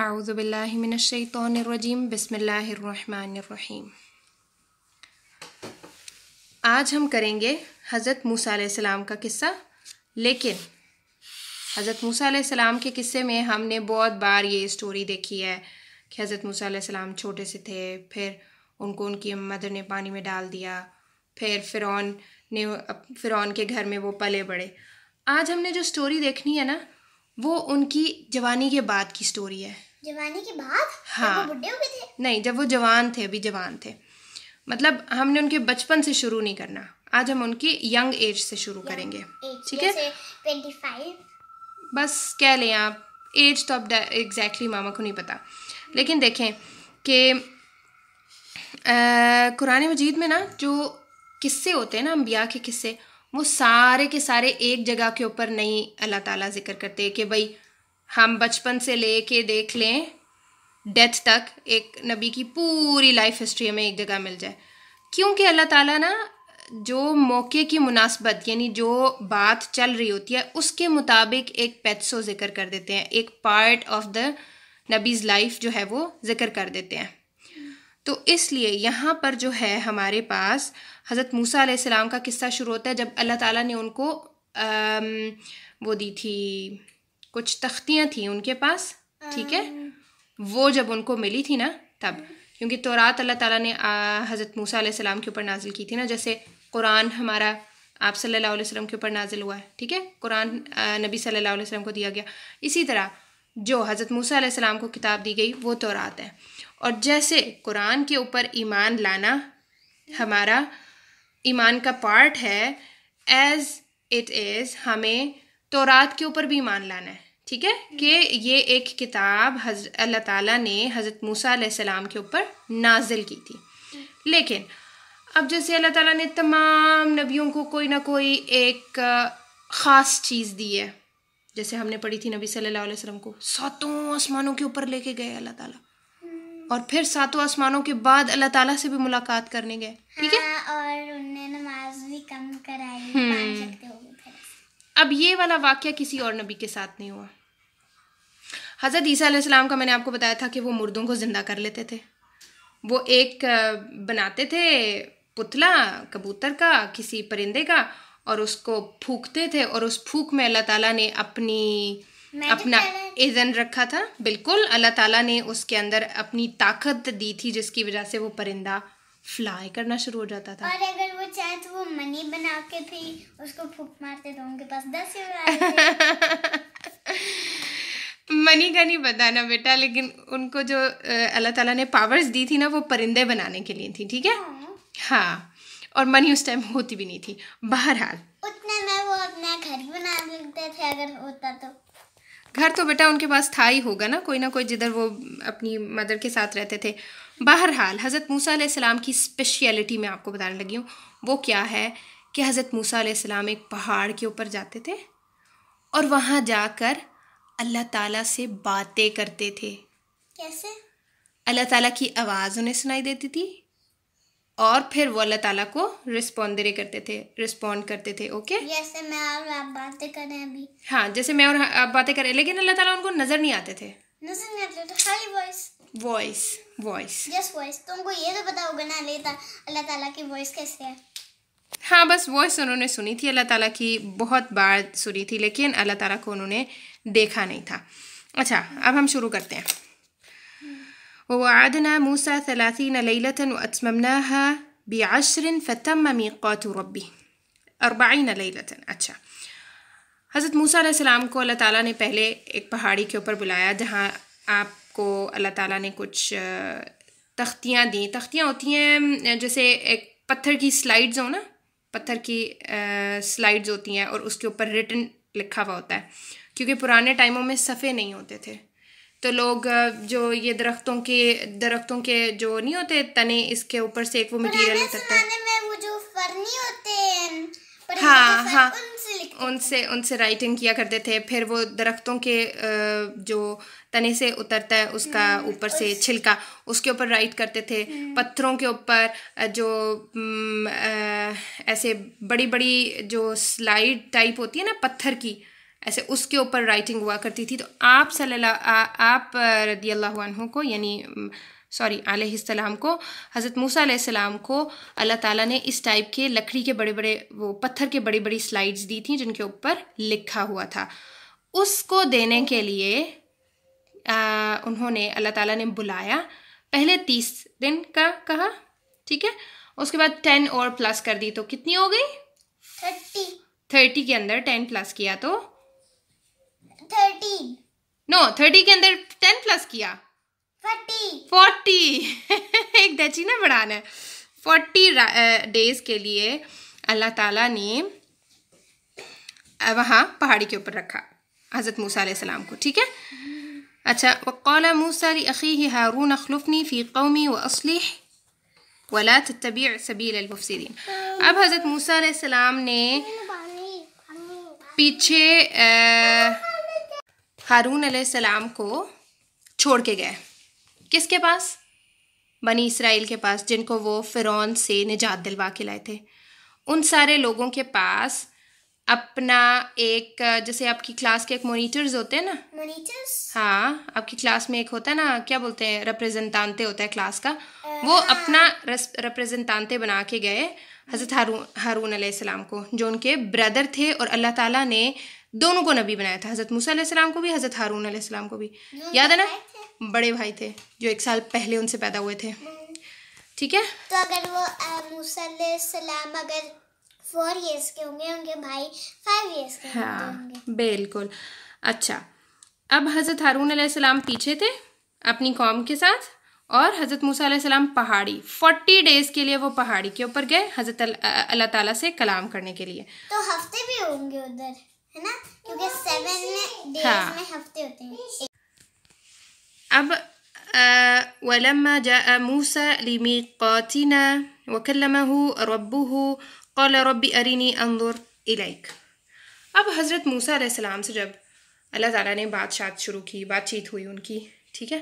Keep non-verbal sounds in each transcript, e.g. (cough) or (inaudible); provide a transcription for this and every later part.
आउज़बिल्लिमिनशैतरजीम बसमीम आज हम करेंगे हज़रत मूसा सलाम का किस्सा लेकिन हज़रत मूसा सलाम के किस्से में हमने बहुत बार ये स्टोरी देखी है कि हज़रत मूसा सलाम छोटे से थे फिर उनको उनकी मदर ने पानी में डाल दिया फिर फ़िरौन ने फ़िरौन के घर में वो पले बड़े आज हमने जो स्टोरी देखनी है ना वो उनकी जवानी के बाद की स्टोरी है जवानी के बाद हाँ बुढ़े हो गए थे नहीं जब वो जवान थे अभी जवान थे मतलब हमने उनके बचपन से शुरू नहीं करना आज हम उनकी यंग एज से शुरू करेंगे ठीक है बस कह लें आप एज तो अब एग्जैक्टली मामा को नहीं पता लेकिन देखें कि कुरान मजीद में ना जो किस्से होते हैं ना अम्बिया के किस्से वो सारे के सारे एक जगह के ऊपर नहीं अल्लाह ताला जिक्र करते कि भाई हम बचपन से ले के देख लें डेथ तक एक नबी की पूरी लाइफ हिस्ट्री हमें एक जगह मिल जाए क्योंकि अल्लाह ताला ना जो मौके की मुनासबत यानी जो बात चल रही होती है उसके मुताबिक एक पैथसो ज़िक्र कर देते हैं एक पार्ट ऑफ द नबीज़ लाइफ जो है वो ज़िक्र कर देते हैं तो इसलिए यहाँ पर जो है हमारे पास हज़रत मूसा सलाम का किस्सा शुरू होता है जब अल्लाह ताला ने उनको आम, वो दी थी कुछ तख्तियाँ थी उनके पास ठीक है वो जब उनको मिली थी ना तब क्योंकि रात अल्लाह ताला ने हज़रत मूसा सलाम के ऊपर नाजिल की थी ना जैसे कुरान हमारा आप सल्लल्लाहु अलैहि वसल्लम के ऊपर नाजिल हुआ है ठीक है कुरान नबी सल्लल्लाहु अलैहि वसल्लम को दिया गया इसी तरह जो हज़रत मूसा सलाम को किताब दी गई वो तोरात है और जैसे कुरान के ऊपर ईमान लाना हमारा ईमान का पार्ट है एज़ इट इज़ हमें तो रात के ऊपर भी ईमान लाना है ठीक है कि ये एक किताब हज अल्लाह ताला ने हज़रत मूसा सलाम के ऊपर नाजिल की थी लेकिन अब जैसे अल्लाह ताला ने तमाम नबियों को कोई ना कोई एक ख़ास चीज़ दी है जैसे हमने पढ़ी थी नबी सल्लल्लाहु अलैहि वसल्लम को सातों आसमानों के ऊपर लेके गए अल्लाह ताला हम्म। और फिर सातों आसमानों के बाद अल्लाह ताला से भी मुलाकात करने गए ठीक है हाँ, और उन्हें नमाज भी कम कराई हम्म। अब ये वाला वाक्य किसी और नबी के साथ नहीं हुआ हज़रत ईसा का मैंने आपको बताया था कि वो मुर्दों को ज़िंदा कर लेते थे वो एक बनाते थे पुतला कबूतर का किसी परिंदे का और उसको फूकते थे और उस फूक में अल्लाह ताला ने अपनी अपना इज़न रखा था बिल्कुल अल्लाह ताला ने उसके अंदर अपनी ताकत दी थी जिसकी वजह से वो परिंदा फ्लाई करना शुरू हो जाता था और अगर वो चाहे तो वो मनी बना के भी उसको फूक मारते तो उनके पास दस (laughs) मनी का नहीं बताना बेटा लेकिन उनको जो अल्लाह ताला ने पावर्स दी थी ना वो परिंदे बनाने के लिए थी ठीक है हाँ, हाँ और मनी उस टाइम होती भी नहीं थी बहरहाल उतने में वो अपना घर बना लेते थे अगर होता तो घर तो बेटा उनके पास था ही होगा ना कोई ना कोई जिधर वो अपनी मदर के साथ रहते थे बहरहाल हज़रत मूसा सलाम की स्पेशलिटी मैं आपको बताने लगी हूँ वो क्या है कि हज़रत मूसा सलाम एक पहाड़ के ऊपर जाते थे और वहाँ जाकर अल्लाह ताला से बातें करते थे कैसे अल्लाह ताला की आवाज़ उन्हें सुनाई देती थी और फिर वो अल्लाह ताला को रिस्पॉन्ड दे करते थे रिस्पॉन्ड करते थे ओके जैसे मैं और आप बातें कर रहे हैं अभी हाँ जैसे मैं और आप बातें कर रहे करें लेकिन अल्लाह ताला उनको नज़र नहीं आते थे नज़र नहीं आते थे खाली voice voice voice yes voice तुमको ये तो पता होगा ना अल्लाह ताला की वॉइस कैसे है हाँ बस वॉइस उन्होंने सुनी थी अल्लाह ताला की बहुत बार सुनी थी लेकिन अल्लाह ताला को उन्होंने देखा नहीं था अच्छा अब हम शुरू करते हैं ववादना मूसा थलाथीन लैलतन वतममनाहा बिआशर फतम मीक़ात रब्बी अरबाइन लैलतन अच्छा हज़रत मूसा सलाम को अल्लाह ताला ने पहले एक पहाड़ी के ऊपर बुलाया जहाँ आप को अल्लाह ताला ने कुछ तख्तियाँ दी तख्तियाँ होती हैं जैसे एक पत्थर की स्लाइड्स हो ना पत्थर की स्लाइड्स होती हैं और उसके ऊपर रिटर्न लिखा हुआ होता है क्योंकि पुराने टाइमों में सफ़े नहीं होते थे तो लोग जो ये दरख्तों के दरख्तों के जो नहीं होते तने इसके ऊपर से एक वो मटीरियल होता है हाँ हाँ उनसे उनसे राइटिंग किया करते थे फिर वो दरख्तों के जो तने से उतरता है उसका हम्म, ऊपर से छिलका उसके ऊपर राइट करते थे हम्म। पत्थरों के ऊपर जो ऐसे बड़ी बड़ी जो स्लाइड टाइप होती है ना पत्थर की ऐसे उसके ऊपर राइटिंग हुआ करती थी तो आप सल्लल्लाहु आप रदी अल्लाह को यानी सॉरी आलाम को हज़रत मूसा आलाम को अल्लाह ताला ने इस टाइप के लकड़ी के बड़े बड़े वो पत्थर के बड़ी बड़ी स्लाइड्स दी थी जिनके ऊपर लिखा हुआ था उसको देने के लिए आ, उन्होंने अल्लाह ताला ने बुलाया पहले तीस दिन का कहा ठीक है उसके बाद टेन और प्लस कर दी तो कितनी हो गई थर्टी थर्टी के अंदर टेन प्लस किया तो थर्टी नो थर्टी के अंदर टेन प्लस किया फोर्टी (laughs) एक दची ना बढ़ाना है फोर्टी डेज के लिए अल्लाह ताला ने वहाँ पहाड़ी के ऊपर रखा हज़रत मूसा सलाम को ठीक है अच्छा वक़ाला मूसा अखी हारून अखलफनी फ़ी कौमी व असली वला तबी सबील अब हज़रत मूसा सलाम ने पीछे हारून सलाम को छोड़ के गए किसके पास बनी इसराइल के पास जिनको वो फ़िरौन से निजात दिलवा के लाए थे उन सारे लोगों के पास अपना एक जैसे आपकी क्लास के एक मोनीटर्स होते हैं ना मोनीटर्स हाँ आपकी क्लास में एक होता है ना क्या बोलते हैं रिप्रेजेंटानते होता है क्लास का वो हाँ। अपना रिप्रेजेंटानते बना के गए हज़रत हारून हारून अलैहिस्सलाम को जो उनके ब्रदर थे और अल्लाह ताला ने दोनों को नबी बनाया था हज़रत मूसा अलैहिस्सलाम को भी हज़रत हारून अलैहिस्सलाम को भी तो याद है ना बड़े भाई थे जो एक साल पहले उनसे पैदा हुए थे हम्म। ठीक है तो अगर वो मूसा अगर फोर ईयर्स के होंगे उनके भाई फाइव ईयर्स के हाँ बिल्कुल अच्छा अब हज़रत हारून अलैहिस्सलाम पीछे थे अपनी कौम के साथ और हज़रत मूसा सलाम पहाड़ी फोर्टी डेज़ के लिए वो पहाड़ी के ऊपर गए हज़रत अल्लाह ताला से कलाम करने के लिए तो हफ्ते भी होंगे उधर है ना क्योंकि सेवन हाँ, में डेज हाँ. में हफ्ते होते हैं अब ولما جاء موسى لميقاتنا وكلمه ربه قال ربي أريني أنظر إليك अब हज़रत मूसा सलाम से जब अल्लाह ताला ने बातचात शुरू की बातचीत हुई उनकी ठीक है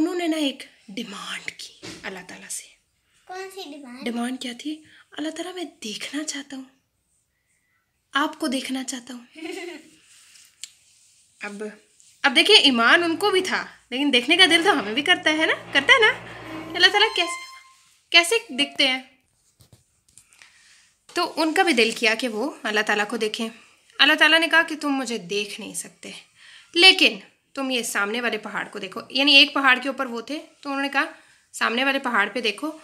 उन्होंने ना एक डिमांड की अल्लाह ताला से कौन सी डिमांड डिमांड क्या थी अल्लाह ताला मैं देखना चाहता हूँ आपको देखना चाहता हूँ अब अब देखिए ईमान उनको भी था लेकिन देखने का दिल तो हमें भी करता है ना करता है ना अल्लाह ताला कैसे कैसे दिखते हैं तो उनका भी दिल किया कि वो अल्लाह ताला को देखें अल्लाह ताला ने कहा कि तुम मुझे देख नहीं सकते लेकिन तुम ये सामने वाले पहाड़ को देखो यानी एक पहाड़ के ऊपर वो थे तो उन्होंने कहा सामने वाले पहाड़ पे देखो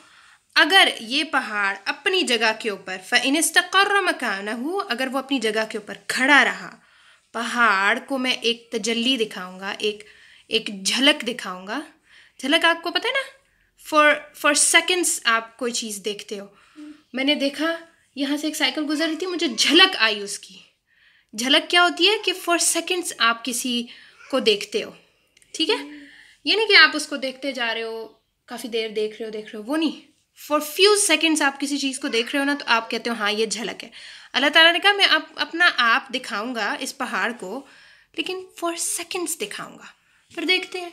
अगर ये पहाड़ अपनी जगह के ऊपर फ़िन तकर मकान हो अगर वो अपनी जगह के ऊपर खड़ा रहा पहाड़ को मैं एक तजल्ली दिखाऊंगा एक एक झलक दिखाऊंगा झलक आपको पता है ना फॉर फॉर सेकेंड्स आप कोई चीज़ देखते हो मैंने देखा यहाँ से एक साइकिल गुजर रही थी मुझे झलक आई उसकी झलक क्या होती है कि फॉर सेकेंड्स आप किसी को देखते हो ठीक है ये नहीं कि आप उसको देखते जा रहे हो काफ़ी देर देख रहे हो देख रहे हो वो नहीं फॉर फ्यू सेकेंड्स आप किसी चीज़ को देख रहे हो ना तो आप कहते हो हाँ ये झलक है अल्लाह ताला ने कहा मैं आप अपना आप दिखाऊंगा इस पहाड़ को लेकिन फॉर सेकेंड्स दिखाऊंगा फिर देखते हैं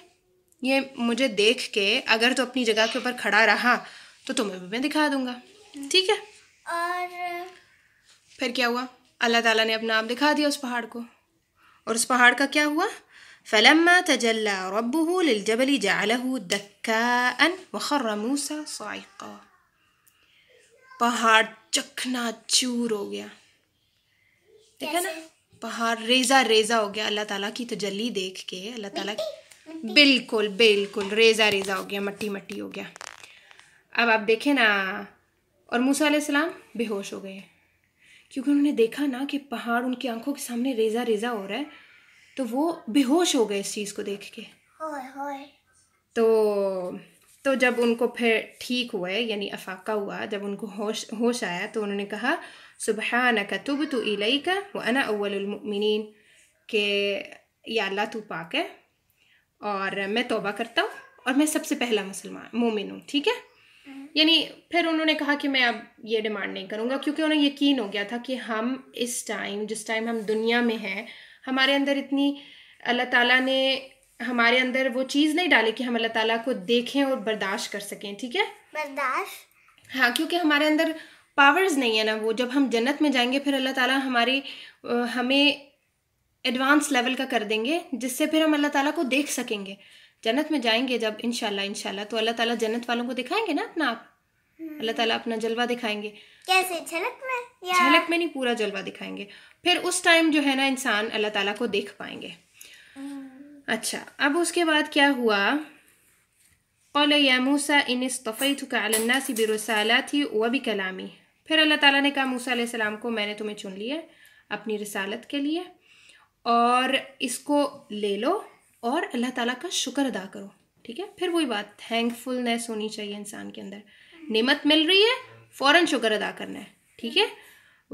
ये मुझे देख के अगर तो अपनी जगह के ऊपर खड़ा रहा तो तुम्हें भी मैं दिखा दूंगा ठीक है और फिर क्या हुआ अल्लाह ताला ने अपना आप दिखा दिया उस पहाड़ को और उस पहाड़ का क्या हुआ فلما تجلى ربه للجبل جعله دكاء وخر موسى صعقا पहाड़ चकना चूर हो गया देखा ना पहाड़ रेजा रेजा हो गया अल्लाह ताला की तजल्ली देख के अल्लाह ताला बिल्कुल बिल्कुल रेजा रेजा हो गया मट्टी मट्टी हो गया अब आप देखें ना और मूसा सलाम बेहोश हो गए क्योंकि उन्होंने देखा ना कि पहाड़ उनकी आंखों के सामने रेजा रेजा हो रहा है तो वो बेहोश हो गए इस चीज़ को देख के तो तो जब उनको फिर ठीक हुए यानी अफाका हुआ जब उनको होश होश आया तो उन्होंने कहा सुबह न का तुब तो इलाई का वो अना अवलमिन के या अल्लाह तू पाक है और मैं तोबा करता हूँ और मैं सबसे पहला मुसलमान मोमिन हूँ ठीक है हम्म। यानी फिर उन्होंने कहा कि मैं अब ये डिमांड नहीं करूँगा क्योंकि उन्हें यकीन हो गया था कि हम इस टाइम जिस टाइम हम दुनिया में हैं हमारे अंदर इतनी अल्लाह ताला ने हमारे अंदर वो चीज़ नहीं डाली कि हम अल्लाह ताला को देखें और बर्दाश्त कर सकें ठीक है बर्दाश्त हाँ क्योंकि हमारे अंदर पावर्स नहीं है ना वो जब हम जन्नत में जाएंगे फिर अल्लाह ताला हमारी हमें एडवांस लेवल का कर देंगे जिससे फिर हम अल्लाह ताला को देख सकेंगे जन्नत में जाएंगे जब इनशाला इनशाला तो अल्लाह ताला जन्नत वालों को दिखाएंगे ना अपना आप हम्म। अल्लाह ताला अपना जलवा दिखाएंगे कैसे झलक में या झलक में नहीं पूरा जलवा दिखाएंगे फिर उस टाइम जो है ना इंसान अल्लाह ताला को देख पाएंगे हम्म। अच्छा अब उसके बाद क्या हुआ कौल या मूसा इन इस्तफ़ी थुकासी बिरसालाती व भी कलामी फिर अल्लाह ताला ने कहा मूसा सलाम को मैंने तुम्हें चुन लिया अपनी रसालत के लिए और इसको ले लो और अल्लाह ताला का शुक्र अदा करो ठीक है फिर वही बात थैंकफुलनेस होनी चाहिए इंसान के अंदर हम्म। नेमत मिल रही है فوراً شكر أدعى كرنا ٹھیک ہے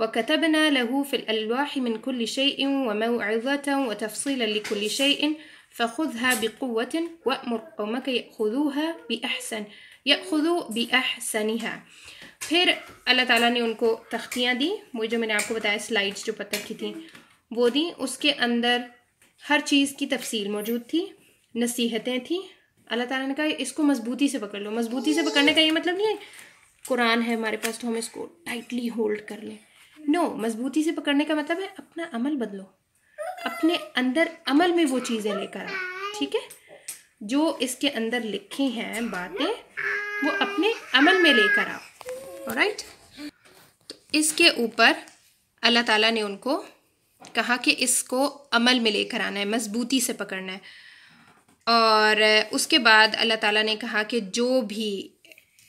وكتبنا له في الألواح من كل شيء وموعظة وتفصيلا لكل شيء فخذها بقوة وأمر قومك يأخذوها بأحسن يأخذوا بأحسنها پھر اللہ تعالیٰ نے ان کو تختیاں دی وہ جو میں نے آپ کو بتایا سلائیڈز جو پتر کی تھی وہ دی اس کے اندر ہر چیز کی تفصیل موجود تھی نصیحتیں تھی اللہ تعالیٰ نے کہا اس کو مضبوطی سے پکڑ لو مضبوطی سے پکڑنے کا یہ مطلب نہیں ہے कुरान है हमारे पास तो हम इसको टाइटली होल्ड कर लें नो no, मजबूती से पकड़ने का मतलब है अपना अमल बदलो अपने अंदर अमल में वो चीज़ें लेकर आओ ठीक है जो इसके अंदर लिखी हैं बातें वो अपने अमल में लेकर आओ राइट तो इसके ऊपर अल्लाह ताला ने उनको कहा कि इसको अमल में लेकर आना है मजबूती से पकड़ना है और उसके बाद अल्लाह ताला ने कहा कि जो भी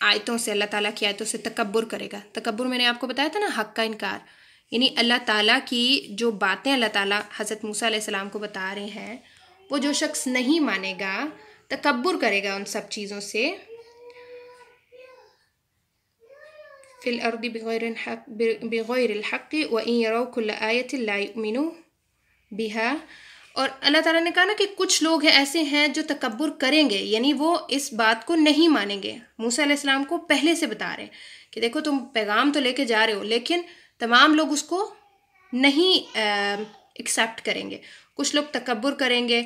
आयतों से अल्लाह ताला की आयतों से तकबर करेगा तकबर मैंने आपको बताया था ना हक का इनकार यानी अल्लाह ताला की जो बातें अल्लाह ताला हज़रत मूसा सलाम को बता रहे हैं वो जो शख्स नहीं मानेगा तकबर करेगा उन सब चीज़ों से फिल अर्द बगैर हक बगैर हक़ व इन यरो खुल आयत ला बिहा और अल्लाह ताला ने कहा ना कि कुछ लोग ऐसे हैं जो तकबर करेंगे यानी वो इस बात को नहीं मानेंगे मूसा इस्लाम को पहले से बता रहे कि देखो तुम पैगाम तो लेके जा रहे हो लेकिन तमाम लोग उसको नहीं एक्सेप्ट करेंगे कुछ लोग तकबर करेंगे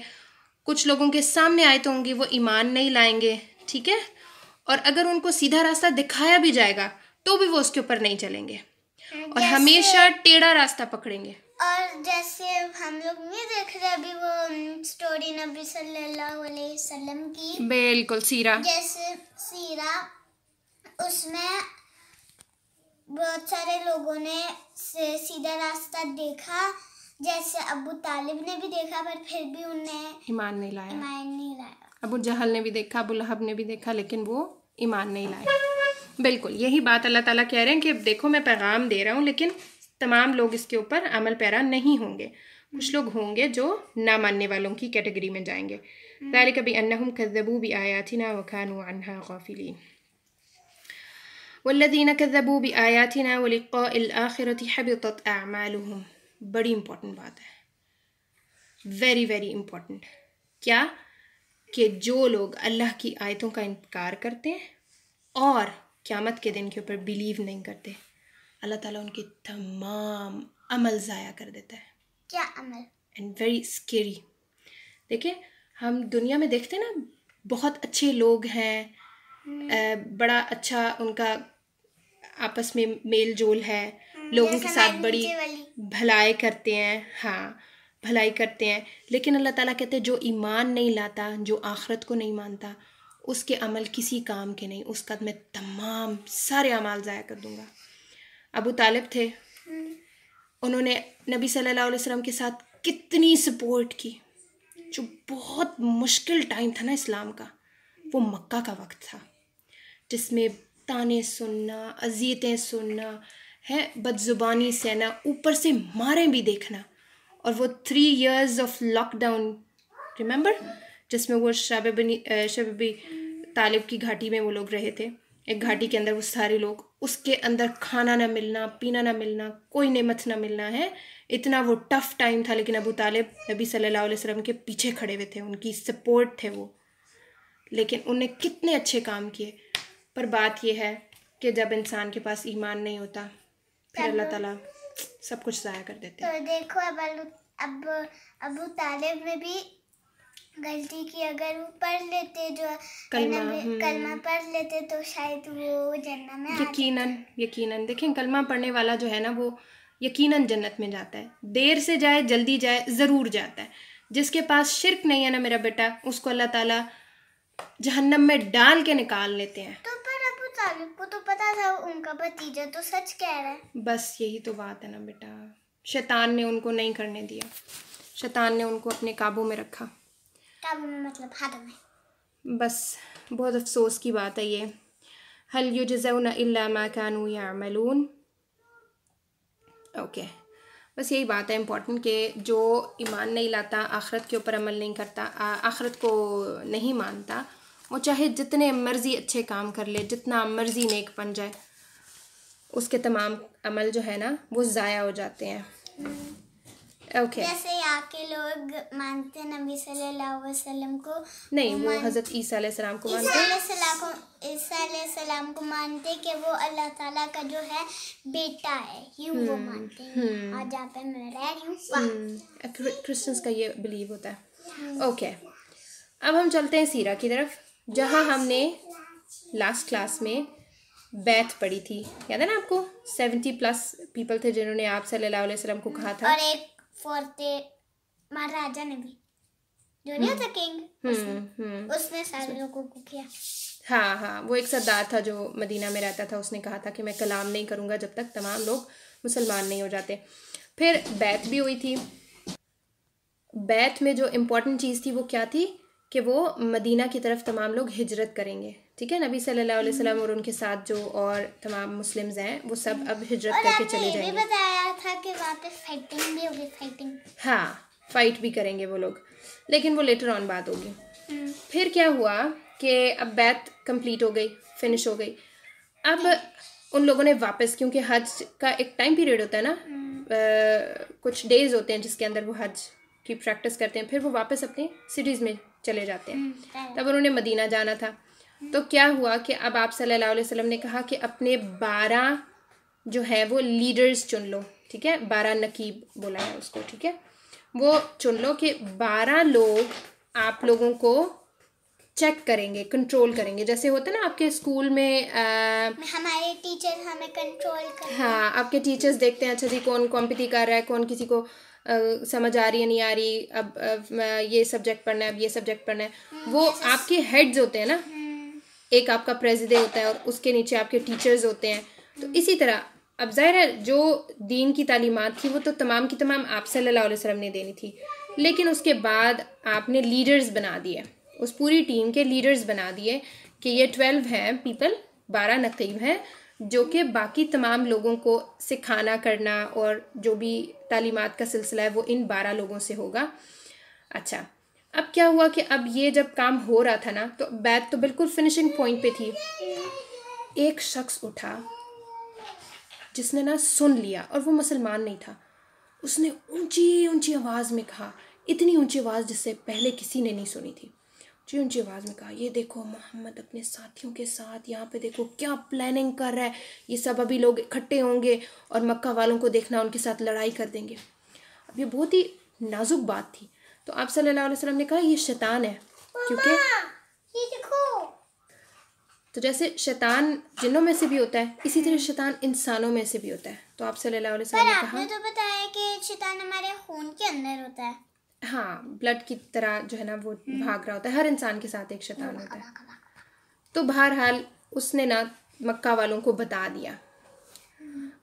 कुछ लोगों के सामने आए तो होंगी वो ईमान नहीं लाएंगे ठीक है और अगर उनको सीधा रास्ता दिखाया भी जाएगा तो भी वो उसके ऊपर नहीं चलेंगे और हमेशा टेढ़ा रास्ता पकड़ेंगे और जैसे हम लोग नहीं देख रहे अभी वो स्टोरी नबी सल्लल्लाहु अलैहि वसल्लम की बिल्कुल सीरा जैसे सीरा उसमें बहुत सारे लोगों ने सीधा रास्ता देखा जैसे अबू तालिब ने भी देखा पर फिर भी उन्हें ईमान नहीं लाया ईमान नहीं लाया अबू जहल ने भी देखा अबू लहब ने भी देखा लेकिन वो ईमान नहीं लाया बिल्कुल यही बात अल्लाह ताला कह रहे हैं कि अब देखो मैं पैगाम दे रहा हूँ लेकिन तमाम लोग इसके ऊपर अमल पैरा नहीं होंगे कुछ लोग होंगे जो ना मानने वालों की कैटेगरी में जाएंगे पहले हम्म। कभी अन्नहुम कजबू भी आया थी ना वखान अनहा गौफिलीन वल्लदीन कजबू भी आयातिना वलिक़ाखिरत हबित अमालहम बड़ी इम्पॉर्टेंट बात है वेरी वेरी इम्पोर्टेंट क्या कि जो लोग अल्लाह की आयतों का इनकार करते हैं और क़्यामत के दिन के ऊपर बिलीव नहीं करते अल्लाह ताला उनके तमाम अमल ज़ाया कर देता है क्या अमल एंड वेरी स्केरी देखिए हम दुनिया में देखते हैं ना बहुत अच्छे लोग हैं हम्म। बड़ा अच्छा उनका आपस में मेल जोल है हम्म, लोगों के साथ बड़ी भलाई करते हैं हाँ भलाई करते हैं लेकिन अल्लाह ताला कहते हैं जो ईमान नहीं लाता जो आखरत को नहीं मानता उसके अमल किसी काम के नहीं उसका मैं तमाम सारे अमाल ज़ाया कर दूँगा अबू तालिब थे हम्म। उन्होंने नबी सल्लल्लाहु अलैहि वसल्लम के साथ कितनी सपोर्ट की जो बहुत मुश्किल टाइम था ना इस्लाम का वो मक्का का वक्त था जिसमें ताने सुनना अजीतें सुनना है बदजुबानी सहना ऊपर से मारें भी देखना और वो three years of lockdown remember जिसमें वो शब बनी शब तालिब की घाटी में वो लोग रहे थे एक घाटी के अंदर वो सारे लोग उसके अंदर खाना ना मिलना पीना ना मिलना कोई नेमत ना मिलना है इतना वो टफ टाइम था लेकिन अबू तालिब नबी सल्लल्लाहु अलैहि वसल्लम के पीछे खड़े हुए थे उनकी सपोर्ट थे वो लेकिन उनने कितने अच्छे काम किए पर बात यह है कि जब इंसान के पास ईमान नहीं होता फिर अल्लाह ताला सब कुछ ज़ाया कर देते तो देखो अब अबू तालिब ने भी गलती की अगर वो पढ़ लेते जो कलमा मतलब हम्म। कलमा पढ़ लेते तो शायद वो जन्नत में यकीनन यकीनन देखें कलमा पढ़ने वाला जो है ना वो यकीनन जन्नत में जाता है देर से जाए जल्दी जाए ज़रूर जाता है जिसके पास शिरक नहीं है ना मेरा बेटा उसको अल्लाह ताला जहन्नम में डाल के निकाल लेते हैं तो पर अबू तालिब को तो पता था उनका भतीजा तो सच कह रहा है बस यही तो बात है ना बेटा शैतान ने उनको नहीं करने दिया शैतान ने उनको अपने काबू में रखा मतलब बस बहुत अफसोस की बात है ये हल युजन इल्ला कानू या मलून ओके बस यही बात है इम्पॉर्टेंट कि जो ईमान नहीं लाता आखरत के ऊपर अमल नहीं करता आखरत को नहीं मानता वो चाहे जितने मर्ज़ी अच्छे काम कर ले जितना मर्ज़ी नेक बन जाए उसके तमाम अमल जो है ना वो ज़ाया हो जाते हैं हम्म। जैसे यहाँ के लोग मानते हैं नबी सल्लल्लाहु को नहीं वो हजरत ईसा सलाम को मानते ईसा सलाम को मानते कि वो अल्लाह ताला का जो है बेटा है वो हम्म, मानते हैं और हम्म। जहाँ पे मैं रह रही हूँ हम्म, क्रिश्चियंस का ये बिलीव होता है ओके अब हम चलते हैं सीरा की तरफ जहाँ हमने लास्ट क्लास में बैठ पड़ी थी याद है ना आपको सेवेंटी प्लस पीपल थे जिन्होंने आप सल्लल्लाहु अलैहि वसल्लम को कहा था और एक फोर्थे महाराजा ने भी जो नहीं था हम्म। किंग हम्म, उसने, हम्म। उसने सारे लोगों को किया हाँ हाँ वो एक सरदार था जो मदीना में रहता था उसने कहा था कि मैं कलाम नहीं करूँगा जब तक तमाम लोग मुसलमान नहीं हो जाते फिर बैत भी हुई थी बैत में जो इम्पोर्टेंट चीज़ थी वो क्या थी कि वो मदीना की तरफ तमाम लोग हिजरत करेंगे ठीक है नबी सल्लल्लाहु अलैहि वसल्लम और उनके साथ जो और तमाम मुस्लिम्स हैं वो सब अब हिजरत करके चले जाएंगे भी बताया था कि पे फाइटिंग भी होगी फाइटिंग हाँ फाइट भी करेंगे वो लोग लेकिन वो लेटर ऑन बात होगी हम्म। फिर क्या हुआ कि अब बैत कंप्लीट हो गई फिनिश हो गई अब उन लोगों ने वापस क्योंकि हज का एक टाइम पीरियड होता है ना हम्म। कुछ डेज होते हैं जिसके अंदर वो हज की प्रैक्टिस करते हैं फिर वो वापस अपनी सिटीज़ में चले जाते हैं हम्म, तब उन्होंने मदीना जाना था तो क्या हुआ कि अब आप सल्लल्लाहु अलैहि वसल्लम ने कहा कि अपने बारह जो है वो लीडर्स चुन लो ठीक है बारह नकीब बोला है उसको ठीक है वो चुन लो कि बारह लोग आप लोगों को चेक करेंगे कंट्रोल करेंगे जैसे होता है ना आपके स्कूल में आ, हमारे टीचर हमें कंट्रोल हाँ आपके टीचर्स देखते हैं अच्छा जी कौन कॉम्पिटी कर रहा है कौन किसी को समझ आ रही है नहीं आ रही अब, अब ये सब्जेक्ट पढ़ना है अब ये सब्जेक्ट पढ़ना है हम्म, वो आपके हेड्स होते हैं ना हम्म। एक आपका प्रेजिडेंट होता है और उसके नीचे आपके टीचर्स होते हैं तो हम्म। इसी तरह अब ज़ाहिर है जो दीन की तालीमत थी वो तो तमाम की तमाम आप अलैहि वसल्लम ने देनी थी लेकिन उसके बाद आपने लीडर्स बना दिए उस पूरी टीम के लीडर्स बना दिए कि ये ट्वेल्व हैं पीपल बारह नकीब हैं जो कि बाकी तमाम लोगों को सिखाना करना और जो भी तालीमत का सिलसिला है वो इन बारह लोगों से होगा अच्छा अब क्या हुआ कि अब ये जब काम हो रहा था ना तो बैत तो बिल्कुल फिनिशिंग पॉइंट पे थी एक शख्स उठा जिसने ना सुन लिया और वो मुसलमान नहीं था उसने ऊंची ऊंची आवाज़ में कहा इतनी ऊंची आवाज़ जिससे पहले किसी ने नहीं सुनी थी ऊंची ऊंची आवाज़ में कहा ये देखो मोहम्मद अपने साथियों के साथ यहाँ पे देखो क्या प्लानिंग कर रहा है ये सब अभी लोग इकट्ठे होंगे और मक्का वालों को देखना उनके साथ लड़ाई कर देंगे अब ये बहुत ही नाजुक बात थी तो आप सल्लल्लाहु अलैहि वसल्लम ने कहा ये शैतान है क्योंकि ये देखो तो जैसे शैतान जिनों में से भी होता है इसी तरह शैतान इंसानों में से भी होता है तो आप सल्लल्लाहु अलैहि वसल्लम ने कहा आपने तो बताया कि शैतान हमारे खून के अंदर होता है हाँ ब्लड की तरह जो है ना वो हम्म। भाग रहा होता है हर इंसान के साथ एक शैतान होता है हम्म। तो बहरहाल उसने ना मक्का वालों को बता दिया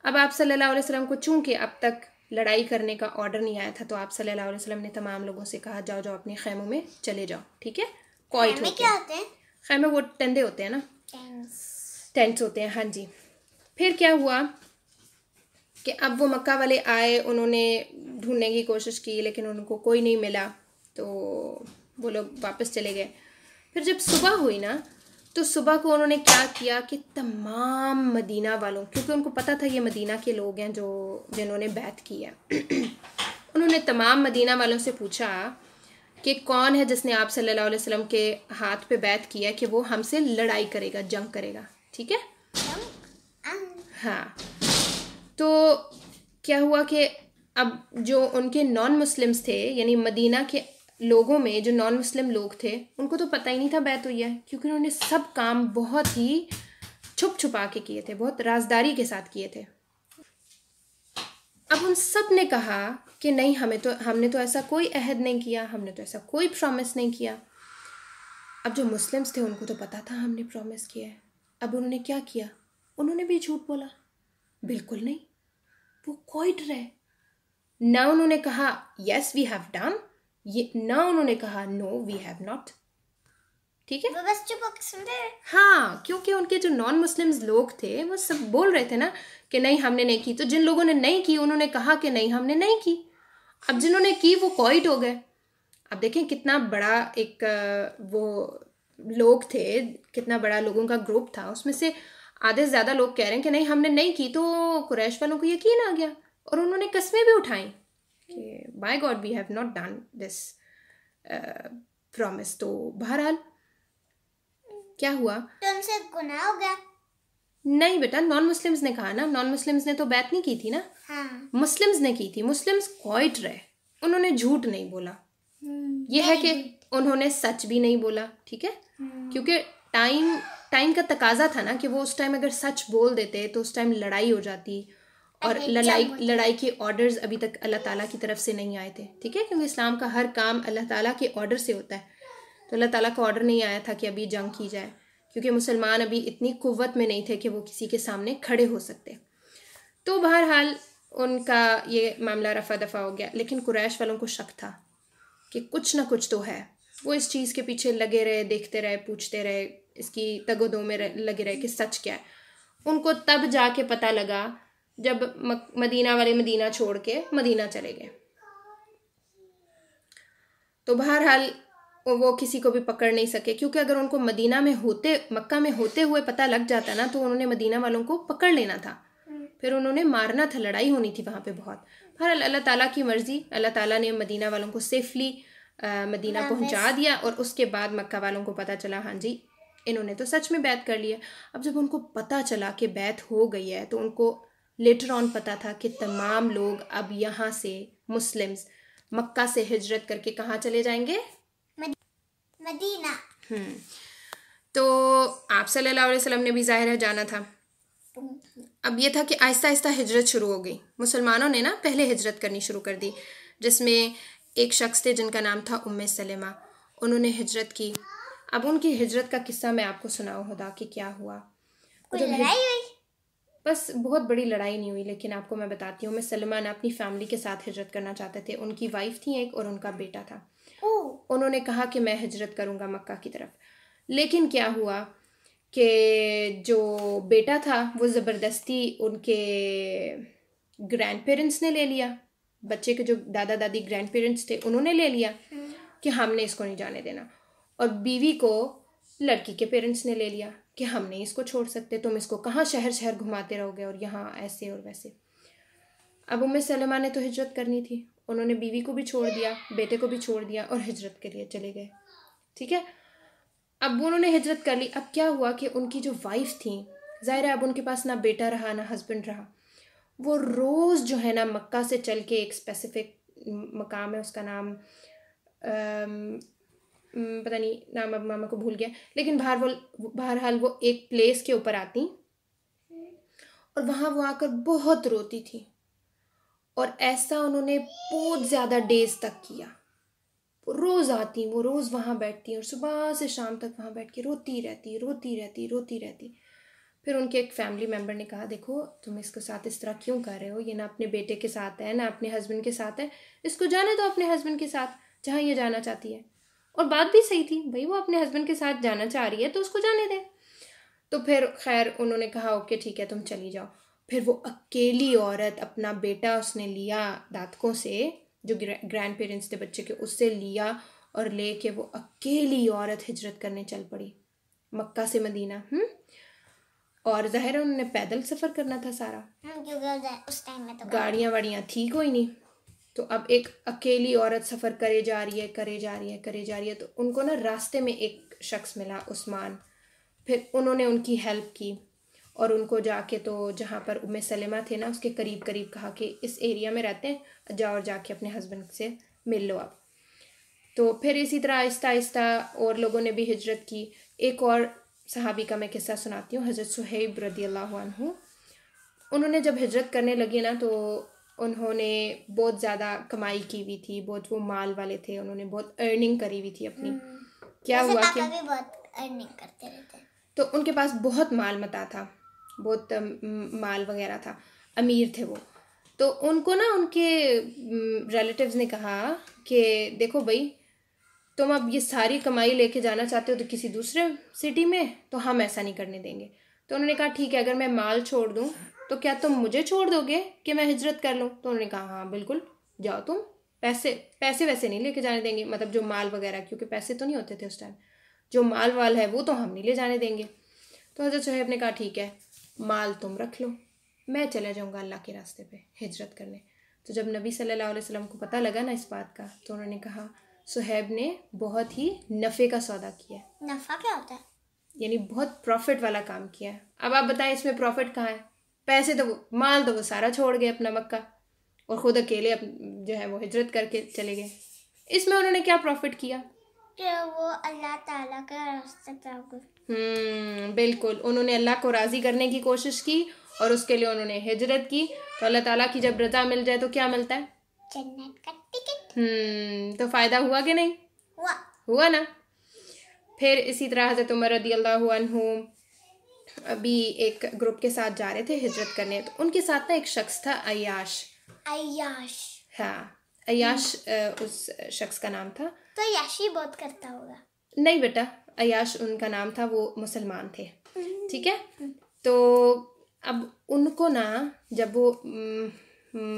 अब आप सल्लल्लाहु अलैहि वसल्लम को चूंकि अब तक लड़ाई करने का ऑर्डर नहीं आया था तो आप सल्लल्लाहु अलैहि वसल्लम ने तमाम लोगों से कहा जाओ जाओ अपने खैमों में चले जाओ ठीक है क्वाइट होते क्या होते हैं खेमे वो टंदे होते हैं ना टेंट्स होते हैं हाँ जी फिर क्या हुआ कि अब वो मक्का वाले आए उन्होंने ढूंढने की कोशिश की लेकिन उनको कोई नहीं मिला तो वो लोग वापस चले गए फिर जब सुबह हुई ना तो सुबह को उन्होंने क्या किया कि तमाम मदीना वालों क्योंकि उनको पता था ये मदीना के लोग हैं जो जिन्होंने बैत की है (clears throat) उन्होंने तमाम मदीना वालों से पूछा कि कौन है जिसने आप सल्लल्लाहु अलैहि वसल्लम के हाथ पे बैत किया कि वो हमसे लड़ाई करेगा जंग करेगा ठीक है हाँ तो क्या हुआ कि अब जो उनके नॉन मुस्लिम्स थे यानी मदीना के लोगों में जो नॉन मुस्लिम लोग थे उनको तो पता ही नहीं था बैतुल्ला क्योंकि उन्होंने सब काम बहुत ही छुप छुपा के किए थे बहुत राजदारी के साथ किए थे अब उन सब ने कहा कि नहीं हमें तो हमने तो ऐसा कोई अहद नहीं किया हमने तो ऐसा कोई प्रॉमिस नहीं किया अब जो मुस्लिम्स थे उनको तो पता था हमने प्रॉमिस किया है अब उन्होंने क्या किया उन्होंने भी झूठ बोला बिल्कुल नहीं वो क्वाइट रहे ना उन्होंने कहा यस वी हैव डन ये ना उन्होंने कहा नो वी हैव नॉट ठीक है वो बस चुप होकर सुन रहे हाँ क्योंकि उनके जो नॉन मुस्लिम्स लोग थे वो सब बोल रहे थे ना कि नहीं हमने नहीं की तो जिन लोगों ने नहीं की उन्होंने कहा कि नहीं हमने नहीं की अब जिन्होंने की वो क्वाइट हो गए अब देखें कितना बड़ा एक वो लोग थे कितना बड़ा लोगों का ग्रुप था उसमें से आधे से ज़्यादा लोग कह रहे हैं कि नहीं हमने नहीं की तो कुरैश वालों को यकीन आ गया और उन्होंने कस्में भी उठाई कि by God we have not done this promise तो बहरहाल क्या हुआ तुमसे गुनाह हो गया नहीं बेटा नॉन मुस्लिम्स ने कहा ना नॉन मुस्लिम्स ने तो बैत नहीं की थी ना हाँ। मुस्लिम्स ने की थी मुस्लिम्स क्वाइट रहे उन्होंने झूठ नहीं बोला हम्म, ये है कि उन्होंने सच भी नहीं बोला ठीक है हम्म। क्योंकि टाइम टाइम का तकाजा था ना कि वो उस टाइम अगर सच बोल देते तो उस टाइम लड़ाई हो जाती और लड़ाई लड़ाई के ऑर्डर्स अभी तक अल्लाह ताला की तरफ से नहीं आए थे ठीक है क्योंकि इस्लाम का हर काम अल्लाह ताला के ऑर्डर से होता है तो अल्लाह ताला का ऑर्डर नहीं आया था कि अभी जंग की जाए क्योंकि मुसलमान अभी इतनी कुवत में नहीं थे कि वो किसी के सामने खड़े हो सकते तो बहरहाल उनका ये मामला रफा दफा हो गया लेकिन कुरैश वालों को शक था कि कुछ ना कुछ तो है वो इस चीज़ के पीछे लगे रहे देखते रहे पूछते रहे इसकी तगोदो में रह, लगे रहे कि सच क्या है उनको तब जाके पता लगा जब मदीना वाले मदीना छोड़ के मदीना चले गए तो बहरहाल वो किसी को भी पकड़ नहीं सके क्योंकि अगर उनको मदीना में होते मक्का में होते हुए पता लग जाता ना तो उन्होंने मदीना वालों को पकड़ लेना था फिर उन्होंने मारना था लड़ाई होनी थी वहाँ पे बहुत बहरहाल अल्लाह ताला की मर्ज़ी अल्लाह ताला ने मदीना वालों को सेफली मदीना पहुँचा दिया और उसके बाद मक्का वालों को पता चला हाँ जी इन्होंने तो सच में बैत कर लिया अब जब उनको पता चला कि बैत हो गई है तो उनको लेटर ऑन पता था कि तमाम लोग अब यहाँ से मुस्लिम्स मक्का से हिजरत करके कहाँ चले जाएंगे मदीना हम्म। तो आप सल्लल्लाहु अलैहि वसल्लम ने भी जाहिर है जाना था अब ये था कि आहिस्ता आहिस्ता हिजरत शुरू हो गई मुसलमानों ने ना पहले हिजरत करनी शुरू कर दी जिसमें एक शख्स थे जिनका नाम था उम्मे सलेमा उन्होंने हिजरत की अब उनकी हिजरत का किस्सा मैं आपको सुनाऊ खुदा कि क्या हुआ तो लड़ाई हुई बस बहुत बड़ी लड़ाई नहीं हुई लेकिन आपको मैं बताती हूँ मैं सलमान अपनी फैमिली के साथ हिजरत करना चाहते थे उनकी वाइफ थी एक और उनका बेटा था उन्होंने कहा कि मैं हिजरत करूँगा मक्का की तरफ लेकिन क्या हुआ कि जो बेटा था वो ज़बरदस्ती उनके ग्रैंड पेरेंट्स ने ले लिया बच्चे के जो दादा दादी ग्रैंड पेरेंट्स थे उन्होंने ले लिया हम्म। कि हमने इसको नहीं जाने देना और बीवी को लड़की के पेरेंट्स ने ले लिया कि हम नहीं इसको छोड़ सकते तुम इसको कहाँ शहर शहर घुमाते रहोगे और यहाँ ऐसे और वैसे अब उम्र सलमा ने तो हिजरत करनी थी उन्होंने बीवी को भी छोड़ दिया बेटे को भी छोड़ दिया और हिजरत के लिए चले गए ठीक है अब उन्होंने हिजरत कर ली अब क्या हुआ कि उनकी जो वाइफ थी ज़ाहिर है अब उनके पास ना बेटा रहा ना हस्बैंड रहा वो रोज़ जो है ना मक्का से चल के एक स्पेसिफिक मकाम है उसका नाम हम्म, पता नहीं नाम अब मामा को भूल गया लेकिन बाहर वो बहरहाल वो एक प्लेस के ऊपर आती और वहाँ वो आकर बहुत रोती थी और ऐसा उन्होंने बहुत ज़्यादा डेज तक किया वो रोज़ आती वो रोज़ वहाँ बैठती और सुबह से शाम तक वहाँ बैठ के रोती रहती रोती रहती रोती रहती फिर उनके एक फैमिली मेम्बर ने कहा देखो तुम इसके साथ इस तरह क्यों कर रहे हो ये ना अपने बेटे के साथ है ना अपने हस्बैंड के साथ है इसको जाने दो अपने हस्बैंड के साथ जहाँ ये जाना चाहती है और बात भी सही थी भाई वो अपने हस्बैंड के साथ जाना चाह रही है तो उसको जाने दें तो फिर खैर उन्होंने कहा ओके ठीक है तुम चली जाओ फिर वो अकेली औरत अपना बेटा उसने लिया दातकों से जो ग्रैंड पेरेंट्स थे बच्चे के उससे लिया और ले के वो अकेली औरत हिजरत करने चल पड़ी मक्का से मदीना हम्म और जाहिर है उन्होंने पैदल सफ़र करना था सारा उस टाइम में तो गाड़ियाँ वाड़ियाँ थी कोई नहीं तो अब एक अकेली औरत सफ़र करे जा रही है करे जा रही है करे जा रही है तो उनको ना रास्ते में एक शख्स मिला उस्मान फिर उन्होंने उनकी हेल्प की और उनको जाके तो जहाँ पर उम्मे सलेमा थे ना उसके करीब करीब कहा कि इस एरिया में रहते हैं जाओ और जाके अपने हस्बैंड से मिल लो आप तो फिर इसी तरह आहिस्ता आहिस्ता और लोगों ने भी हिजरत की एक और सहाबी का मैं किस्सा सुनाती हूँ हज़रत सुहैब रदी अल्लाह उन्होंने जब हिजरत करने लगे ना तो उन्होंने बहुत ज़्यादा कमाई की हुई थी बहुत वो माल वाले थे उन्होंने बहुत अर्निंग करी हुई थी अपनी हम्म। क्या हुआ कि भी बहुत अर्निंग करते रहते तो उनके पास बहुत माल मता था बहुत माल वगैरह था अमीर थे वो तो उनको ना उनके रिलेटिव्स ने कहा कि देखो भाई तुम अब ये सारी कमाई लेके जाना चाहते हो तो किसी दूसरे सिटी में तो हम ऐसा नहीं करने देंगे तो उन्होंने कहा ठीक है अगर मैं माल छोड़ दूँ तो क्या तुम मुझे छोड़ दोगे कि मैं हिजरत कर लूँ तो उन्होंने कहा हाँ बिल्कुल जाओ तुम पैसे पैसे वैसे नहीं लेके जाने देंगे मतलब जो माल वगैरह क्योंकि पैसे तो नहीं होते थे उस टाइम जो माल वाल है वो तो हम नहीं ले जाने देंगे तो हजरत सहेब ने कहा ठीक है माल तुम रख लो मैं चला जाऊँगा अल्लाह के रास्ते पे हिजरत करने तो जब नबी सल्लल्लाहु अलैहि वसल्लम को पता लगा ना इस बात का तो उन्होंने कहा सुहेब ने बहुत ही नफ़े का सौदा किया नफ़ा क्या होता है यानी बहुत प्रॉफिट वाला काम किया है अब आप बताएं इसमें प्रॉफिट कहाँ है पैसे तो वो माल तो वो सारा छोड़ गए अपना मक्का और ख़ुद अकेले जो है वो हिजरत करके चले गए इसमें उन्होंने क्या प्रॉफिट किया कि वो अल्लाह ताला का रास्ता हम्म बिल्कुल उन्होंने अल्लाह को राज़ी करने की कोशिश की और उसके लिए उन्होंने हिजरत की तो अल्लाह ताला की जब रजा मिल जाए तो क्या मिलता है जन्नत का टिकट हम्म तो फ़ायदा हुआ कि नहीं हुआ हुआ ना फिर इसी तरह हज़रत उमर रदी अल्लाह अभी एक ग्रुप के साथ जा रहे थे हिजरत करने तो उनके साथ ना एक शख्स था अयाश अयाश हाँ अयाश उस शख्स का नाम था तो अयाशी बहुत करता होगा नहीं बेटा अयाश उनका नाम था वो मुसलमान थे हम्म। ठीक है तो अब उनको ना जब वो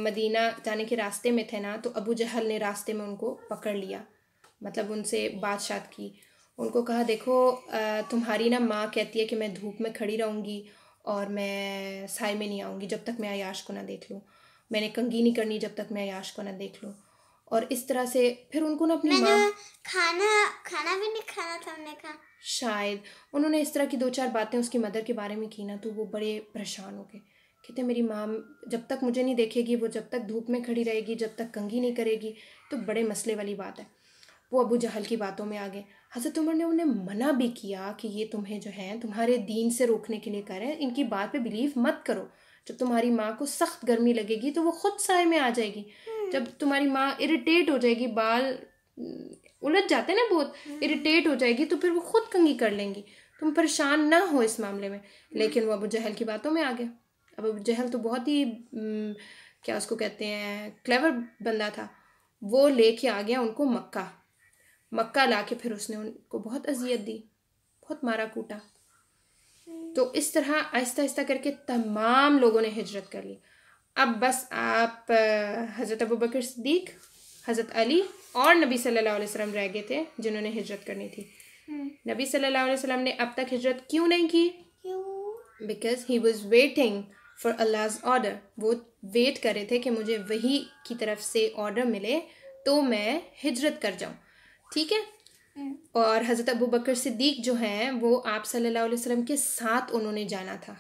मदीना जाने के रास्ते में थे ना तो अबू जहल ने रास्ते में उनको पकड़ लिया मतलब उनसे बादशाह की उनको कहा देखो तुम्हारी ना माँ कहती है कि मैं धूप में खड़ी रहूँगी और मैं साय में नहीं आऊँगी जब तक मैं अयाश को ना देख लूँ मैंने कंगी नहीं करनी जब तक मैं अयाश को ना देख लूँ और इस तरह से फिर उनको ना अपनी माँ खाना खाना भी नहीं खाना था हमने कहा शायद उन्होंने इस तरह की दो चार बातें उसकी मदर के बारे में की ना तो वो बड़े परेशान हो गए कहते मेरी माँ जब तक मुझे नहीं देखेगी वो जब तक धूप में खड़ी रहेगी जब तक कंगी नहीं करेगी तो बड़े मसले वाली बात है वो अबू जहल की बातों में आ गए हज़रत उमर ने उन्हें मना भी किया कि ये तुम्हें जो है तुम्हारे दीन से रोकने के लिए करें इनकी बात पे बिलीव मत करो जब तुम्हारी माँ को सख्त गर्मी लगेगी तो वो खुद साय में आ जाएगी हम्म। जब तुम्हारी माँ इरिटेट हो जाएगी बाल उलझ जाते हैं ना बहुत हम्म। इरिटेट हो जाएगी तो फिर वो खुद कंगी कर लेंगी तुम परेशान ना हो इस मामले में हम्म। लेकिन वो अबू जहल की बातों में आ गए अब अबू जहल तो बहुत ही क्या उसको कहते हैं क्लेवर बंदा था वो लेके आ गया उनको मक्का मक्का ला के फिर उसने उनको बहुत अजियत दी बहुत मारा कूटा तो इस तरह आहिस्ता आहिस्ता करके तमाम लोगों ने हिजरत कर ली अब बस आप हज़रत अबू बकर सदीक हज़रत अली और नबी सल्लल्लाहु अलैहि वसल्लम रह गए थे जिन्होंने हिजरत करनी थी हम्म। नबी सल्लल्लाहु अलैहि वसल्लम ने अब तक हिजरत क्यों नहीं की because he was waiting for Allah order वो वेट कर रहे थे कि मुझे वही की तरफ से ऑर्डर मिले तो मैं हिजरत कर जाऊँ ठीक है हम्म। और हज़रत अबू बकर सिद्दीक जो हैं वो आप सल्लल्लाहु अलैहि वसल्लम के साथ उन्होंने जाना था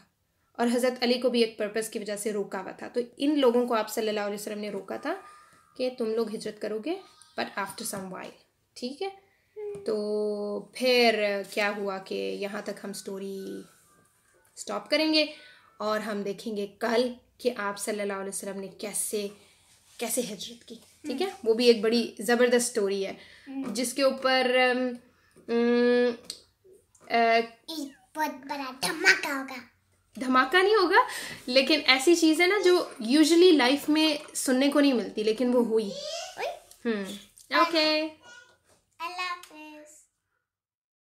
और हज़रत अली को भी एक पर्पज़ की वजह से रोका हुआ था तो इन लोगों को आप सल्लल्लाहु अलैहि वसल्लम ने रोका था कि तुम लोग हिजरत करोगे बट आफ्टर सम वाइल ठीक है हम्म। तो फिर क्या हुआ कि यहाँ तक हम स्टोरी स्टॉप करेंगे और हम देखेंगे कल कि आप सल्लल्लाहु अलैहि वसल्लम ने कैसे कैसे हिजरत की ठीक हम्म। है वो भी एक बड़ी ज़बरदस्त स्टोरी है हम्म। जिसके ऊपर धमाका होगा धमाका नहीं होगा लेकिन ऐसी चीज़ है ना जो यूजुअली लाइफ में सुनने को नहीं मिलती लेकिन वो हुई हम्म ओके okay.